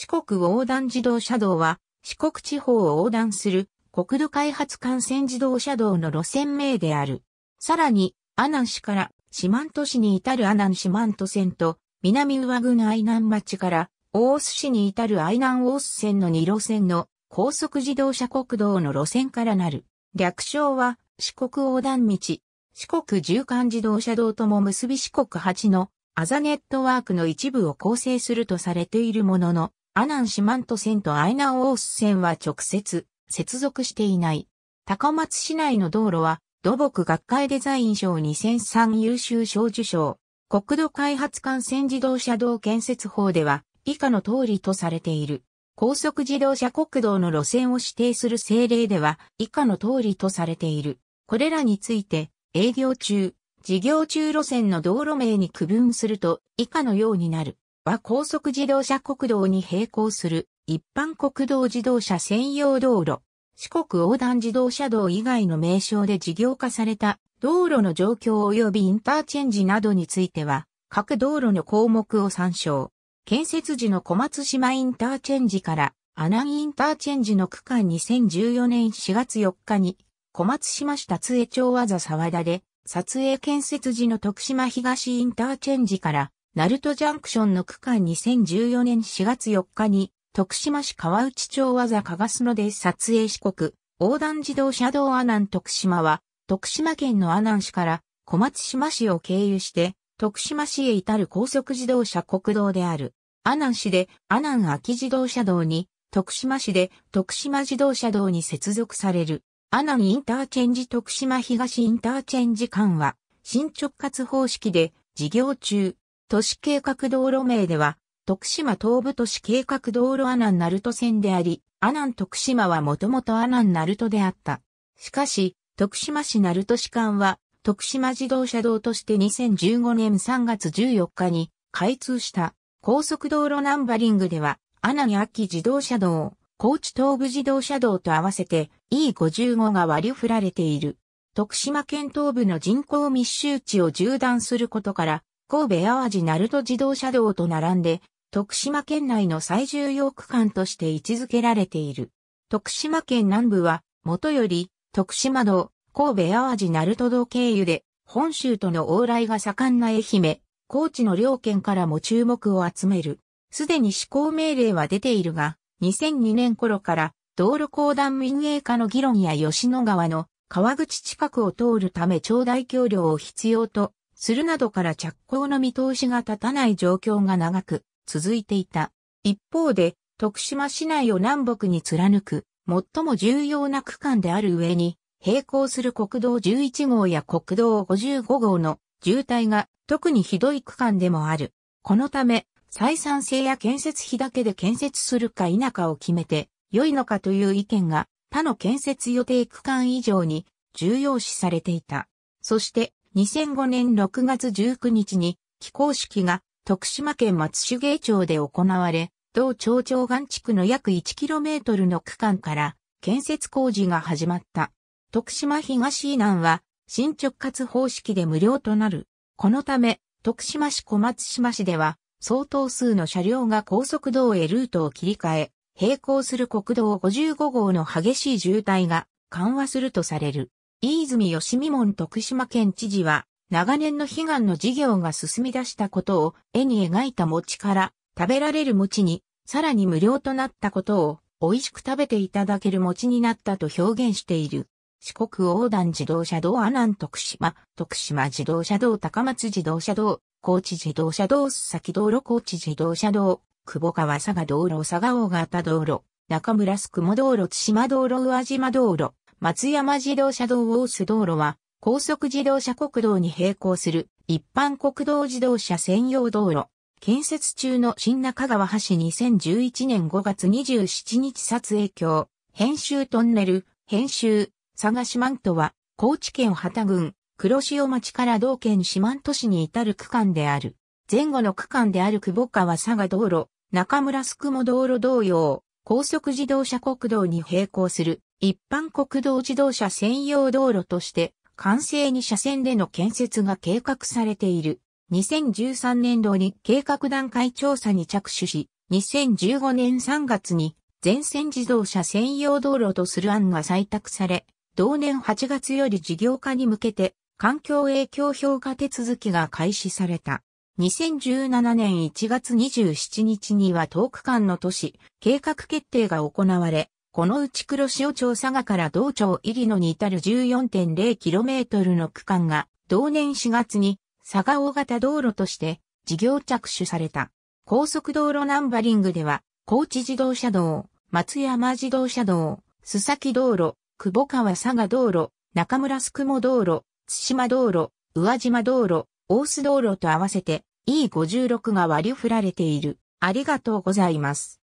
四国横断自動車道は、四国地方を横断する国土開発幹線自動車道の路線名である。さらに、阿南市から四万都市に至る阿南四万都線と、南上郡愛南町から大須市に至る愛南大須線の2路線の高速自動車国道の路線からなる。略称は四国横断道、四国縦貫自動車道とも結び四国8のアザネットワークの一部を構成するとされているものの、アナン四万十線とアイナンオース線は直接、接続していない。高松市内の道路は、土木学会デザイン賞2003優秀賞受賞、国土開発幹線自動車道建設法では、以下の通りとされている。高速自動車国道の路線を指定する政令では、以下の通りとされている。これらについて、営業中、事業中路線の道路名に区分すると、以下のようになる。は高速自動車国道に並行する一般国道自動車専用道路。四国横断自動車道以外の名称で事業化された道路の状況及びインターチェンジなどについては、各道路の項目を参照。建設時の小松島インターチェンジから阿南インターチェンジの区間2014年4月4日に小松島下津江町和座沢田で撮影建設時の徳島東インターチェンジからナルトジャンクションの区間2014年4月4日に、徳島市川内町わざかがすので撮影四国、横断自動車道阿南徳島は、徳島県の阿南市から小松島市を経由して、徳島市へ至る高速自動車国道である。阿南市で阿南秋自動車道に、徳島市で徳島自動車道に接続される。阿南インターチェンジ徳島東インターチェンジ間は、進直活方式で、事業中、都市計画道路名では、徳島東部都市計画道路阿南鳴門線であり、阿南徳島はもともと阿南鳴門であった。しかし、徳島市鳴門市間は、徳島自動車道として2015年3月14日に開通した高速道路ナンバリングでは、阿南秋自動車道、高知東部自動車道と合わせて E55 が割り振られている。徳島県東部の人口密集地を縦断することから、神戸淡路鳴門自動車道と並んで、徳島県内の最重要区間として位置づけられている。徳島県南部は、元より、徳島道、神戸淡路鳴門道経由で、本州との往来が盛んな愛媛、高知の両県からも注目を集める。すでに施行命令は出ているが、2002年頃から道路公団民営化の議論や吉野川の川口近くを通るため長大橋梁を必要とするなどから着工の見通しが立たない状況が長く続いていた。一方で、徳島市内を南北に貫く、最も重要な区間である上に、並行する国道11号や国道55号の渋滞が特にひどい区間でもある。このため、採算性や建設費だけで建設するか否かを決めて良いのかという意見が他の建設予定区間以上に重要視されていた。そして、2005年6月19日に起工式が徳島県松茂町で行われ、同町長岩地区の約 1km の区間から建設工事が始まった。徳島東以南は新直轄方式で無料となる。このため、徳島市小松島市では、相当数の車両が高速道へルートを切り替え、並行する国道55号の激しい渋滞が緩和するとされる。飯泉義美門徳島県知事は、長年の悲願の事業が進み出したことを絵に描いた餅から食べられる餅に、さらに無料となったことを美味しく食べていただける餅になったと表現している。四国横断自動車道阿南徳島、徳島自動車道高松自動車道、高知自動車道須崎道路高知自動車道、久保川佐賀道路佐賀大型道路、中村宿も道路津島道路宇和島道路、松山自動車道大須道路は、高速自動車国道に並行する一般国道自動車専用道路。建設中の新中川橋2011年5月27日撮影橋、編集トンネル、編集、佐賀四万十は、高知県旗郡、黒潮町から同県四万都市に至る区間である。前後の区間である久保川佐賀道路、中村宿も道路同様、高速自動車国道に並行する一般国道自動車専用道路として、完成に車線での建設が計画されている。2013年度に計画段階調査に着手し、2015年3月に全線自動車専用道路とする案が採択され、同年8月より事業化に向けて環境影響評価手続きが開始された。2017年1月27日には遠く区間の都市計画決定が行われ、このうち黒潮町佐賀から道町入野に至る 14.0km の区間が、同年4月に佐賀大型道路として事業着手された。高速道路ナンバリングでは、高知自動車道、松山自動車道、須崎道路、久保川佐賀道路、中村宿も道路、津島道路、宇和島道路、大須道路と合わせて E56 が割り振られている。ありがとうございます。